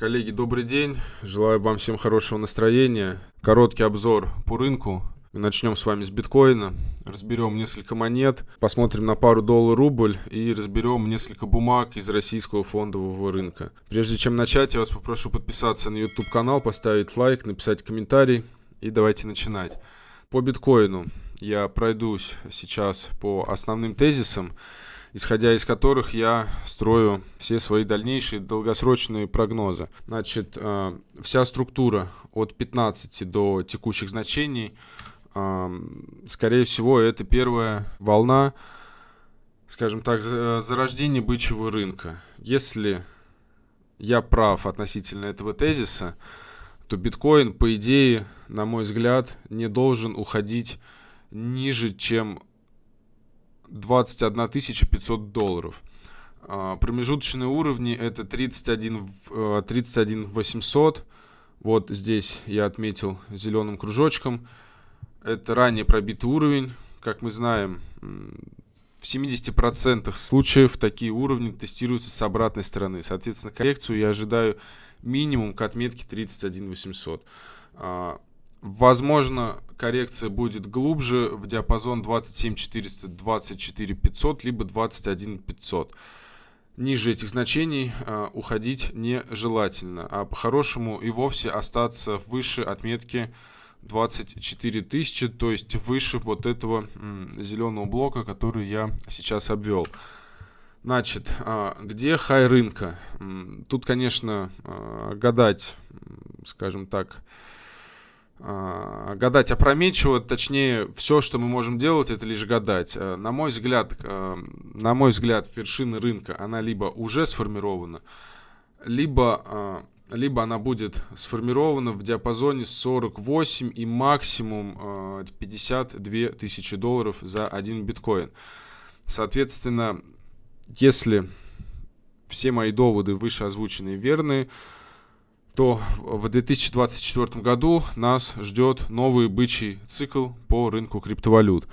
Коллеги, добрый день. Желаю вам всем хорошего настроения. Короткий обзор по рынку. Начнем с вами с биткоина, разберем несколько монет, посмотрим на пару доллар рубль и разберем несколько бумаг из российского фондового рынка. Прежде чем начать, я вас попрошу подписаться на YouTube канал, поставить лайк, написать комментарий и давайте начинать. По биткоину я пройдусь сейчас по основным тезисам исходя из которых я строю все свои дальнейшие долгосрочные прогнозы. Значит, э, вся структура от 15 до текущих значений, э, скорее всего, это первая волна, скажем так, зарождения бычьего рынка. Если я прав относительно этого тезиса, то биткоин, по идее, на мой взгляд, не должен уходить ниже, чем 21 500 долларов. А, промежуточные уровни это 31, 31 800. Вот здесь я отметил зеленым кружочком. Это ранее пробитый уровень. Как мы знаем, в 70% случаев такие уровни тестируются с обратной стороны. Соответственно, коррекцию я ожидаю минимум к отметке 31 800. Возможно, коррекция будет глубже в диапазон 27 400-24 500 либо 21 500. Ниже этих значений э, уходить нежелательно, а по-хорошему и вовсе остаться выше отметки 24 тысячи, то есть выше вот этого м, зеленого блока, который я сейчас обвел. Значит, э, где хай рынка? Тут, конечно, э, гадать, скажем так, а, гадать опрометчиво, точнее, все, что мы можем делать, это лишь гадать. Э, на мой взгляд, эм, на мой взгляд, вершина рынка, она либо уже сформирована, либо, а, либо она будет сформирована в диапазоне 48 и максимум 52 а, тысячи долларов за один биткоин. Соответственно, если все мои доводы выше озвученные верны то в 2024 году нас ждет новый бычий цикл по рынку криптовалют.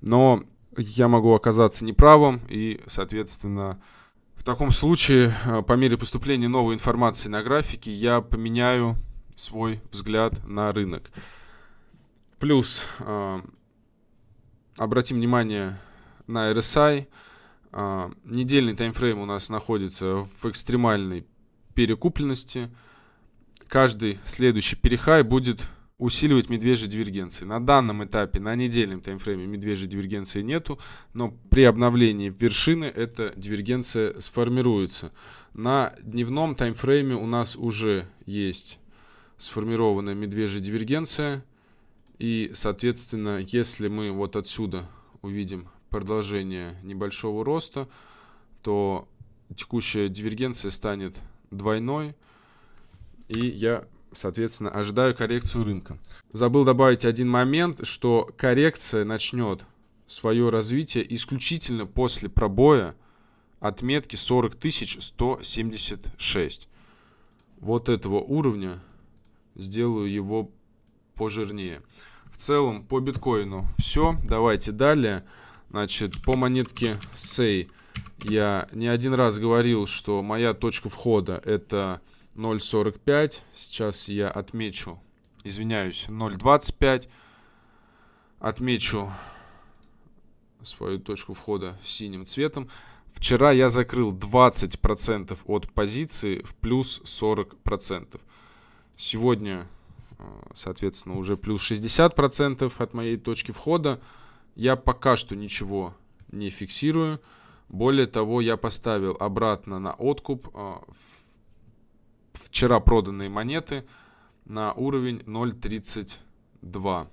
Но я могу оказаться неправым, и, соответственно, в таком случае, э, по мере поступления новой информации на графике, я поменяю свой взгляд на рынок. Плюс, э, обратим внимание на RSI. Э, недельный таймфрейм у нас находится в экстремальной перекупленности – каждый следующий перехай будет усиливать медвежьи дивергенции. На данном этапе, на недельном таймфрейме медвежьей дивергенции нету, но при обновлении вершины эта дивергенция сформируется. На дневном таймфрейме у нас уже есть сформированная медвежья дивергенция. И, соответственно, если мы вот отсюда увидим продолжение небольшого роста, то текущая дивергенция станет двойной – и я соответственно, ожидаю коррекцию рынка. Забыл добавить один момент, что коррекция начнет свое развитие исключительно после пробоя отметки 40 176. Вот этого уровня сделаю его пожирнее. В целом по биткоину все. Давайте далее. Значит, по монетке SEI я не один раз говорил, что моя точка входа это 0.45. Сейчас я отмечу, извиняюсь, 0.25. Отмечу свою точку входа синим цветом. Вчера я закрыл 20% от позиции в плюс 40%. Сегодня, э, соответственно, уже плюс 60% от моей точки входа. Я пока что ничего не фиксирую. Более того, я поставил обратно на откуп э, в вчера проданные монеты на уровень 0.32.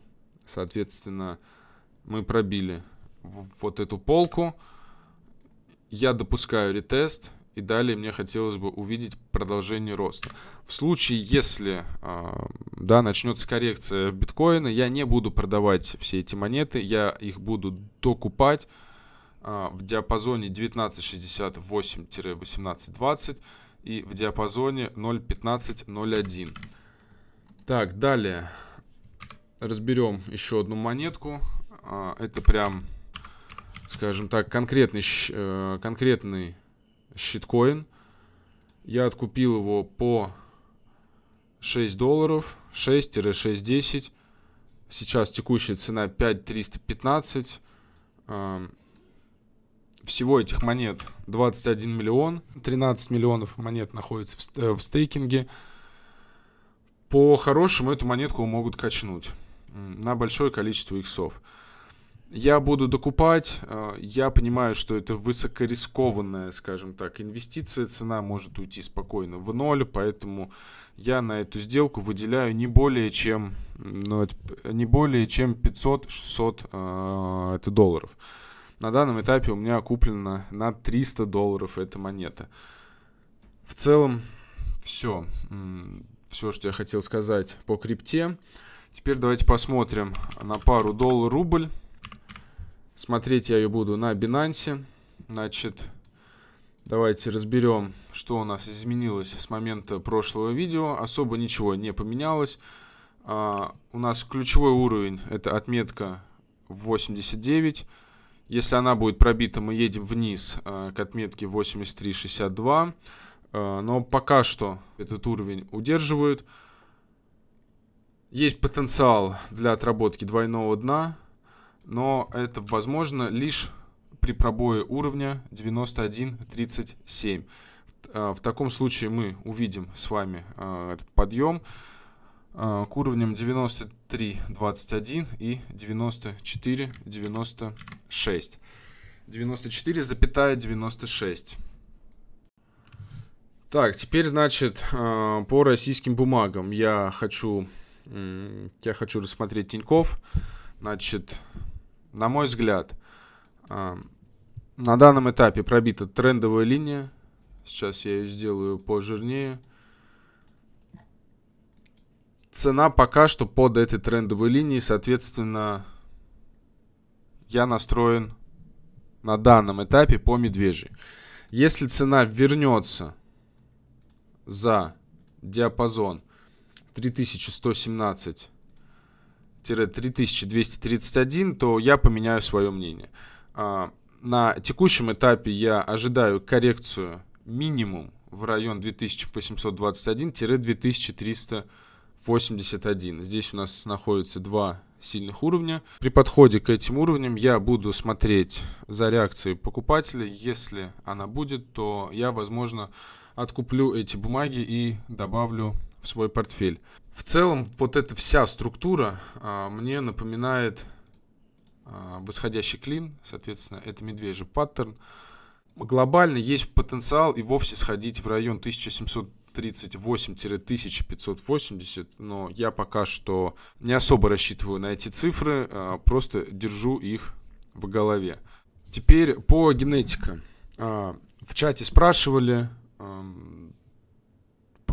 Соответственно, мы пробили вот эту полку. Я допускаю ретест, и далее мне хотелось бы увидеть продолжение роста. В случае, если а, да, начнется коррекция биткоина, я не буду продавать все эти монеты, я их буду докупать а, в диапазоне 1968-1820 и в диапазоне 0.15-0.1. Так, далее разберем еще одну монетку. А, это прям, скажем так, конкретный, э, конкретный щиткоин. Я откупил его по 6 долларов, 6-6.10. Сейчас текущая цена 5.315. Всего этих монет 21 миллион, 13 миллионов монет находится в, э, в стейкинге. По-хорошему эту монетку могут качнуть на большое количество иксов. Я буду докупать, э, я понимаю, что это высокорискованная, скажем так, инвестиция, цена может уйти спокойно в ноль, поэтому я на эту сделку выделяю не более чем, ну, не более чем 500-600 э, это долларов. На данном этапе у меня куплено на 300 долларов эта монета. В целом, все. Все, что я хотел сказать по крипте. Теперь давайте посмотрим на пару доллар-рубль. Смотреть я ее буду на Binance. Значит, давайте разберем, что у нас изменилось с момента прошлого видео. Особо ничего не поменялось. А, у нас ключевой уровень, это отметка 89. Если она будет пробита, мы едем вниз э, к отметке 83.62. Э, но пока что этот уровень удерживают. Есть потенциал для отработки двойного дна, но это возможно лишь при пробое уровня 91.37. Э, в таком случае мы увидим с вами э, подъем. А, к уровням 93.21 и 94.96. 94,96. Так, теперь, значит, а, по российским бумагам я хочу, я хочу рассмотреть Тиньков. Значит, на мой взгляд, а, на данном этапе пробита трендовая линия. Сейчас я ее сделаю пожирнее. Цена пока что под этой трендовой линией, соответственно, я настроен на данном этапе по медвежьей. Если цена вернется за диапазон 3117-3231, то я поменяю свое мнение. А, на текущем этапе я ожидаю коррекцию минимум в район 2821-2300 81. Здесь у нас находится два сильных уровня. При подходе к этим уровням я буду смотреть за реакцией покупателя. Если она будет, то я, возможно, откуплю эти бумаги и добавлю в свой портфель. В целом, вот эта вся структура а, мне напоминает а, восходящий клин, соответственно, это медвежий паттерн. Глобально есть потенциал и вовсе сходить в район 1700 538-1580, но я пока что не особо рассчитываю на эти цифры, а просто держу их в голове. Теперь по генетика. А, в чате спрашивали,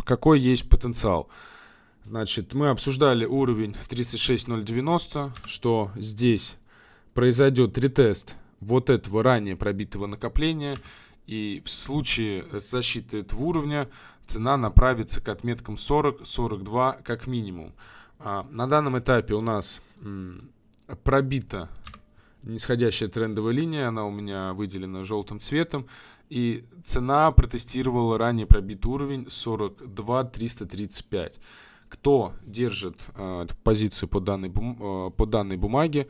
какой есть потенциал. Значит, мы обсуждали уровень 36090, что здесь произойдет ретест вот этого ранее пробитого накопления. И в случае защиты этого уровня цена направится к отметкам 40-42 как минимум. А, на данном этапе у нас пробита нисходящая трендовая линия, она у меня выделена желтым цветом, и цена протестировала ранее пробитый уровень 42 335. Кто держит э, позицию по данной, бум, э, по данной бумаге,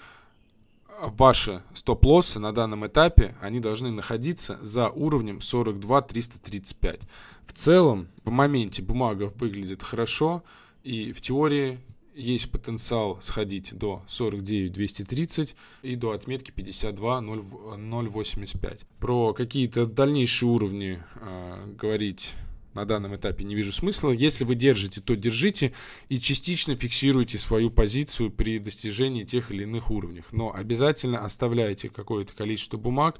ваши стоп-лоссы на данном этапе, они должны находиться за уровнем 42 335. В целом, в моменте бумага выглядит хорошо, и в теории есть потенциал сходить до 49-230 и до отметки 52-085. Про какие-то дальнейшие уровни э, говорить на данном этапе не вижу смысла. Если вы держите, то держите и частично фиксируйте свою позицию при достижении тех или иных уровней. Но обязательно оставляйте какое-то количество бумаг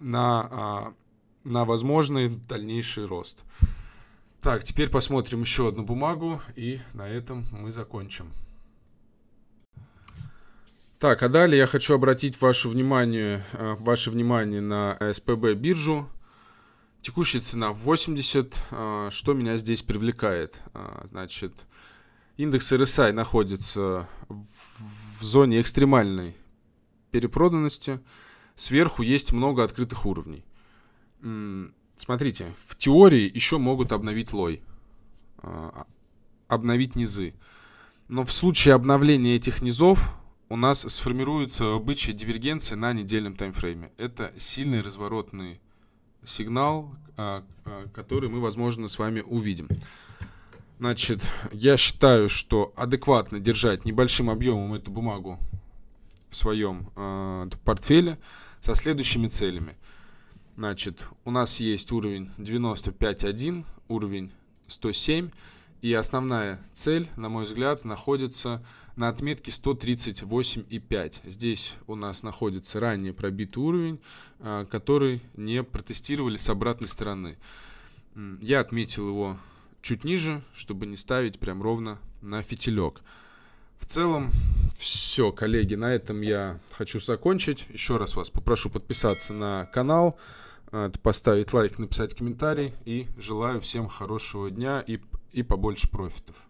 на а, на возможный дальнейший рост. Так, теперь посмотрим еще одну бумагу, и на этом мы закончим. Так, а далее я хочу обратить ваше внимание, э, ваше внимание на СПБ биржу. Текущая цена 80. Э, что меня здесь привлекает? Э, значит, индекс RSI находится в зоне экстремальной перепроданности. Сверху есть много открытых уровней смотрите, в теории еще могут обновить лой, а, а, обновить низы. Но в случае обновления этих низов у нас сформируется бычья дивергенция на недельном таймфрейме. Это сильный разворотный сигнал, а, который мы, возможно, с вами увидим. Значит, я считаю, что адекватно держать небольшим объемом эту бумагу в своем э, портфеле со следующими целями – Значит, у нас есть уровень 95.1, уровень 107. И основная цель, на мой взгляд, находится на отметке 138,5. Здесь у нас находится ранее пробитый уровень, а, который не протестировали с обратной стороны. Я отметил его чуть ниже, чтобы не ставить прям ровно на фитилек. В целом, все, коллеги, на этом я хочу закончить. Еще раз вас попрошу подписаться на канал. Э, поставить лайк, написать комментарий. И желаю всем хорошего дня и, и побольше профитов.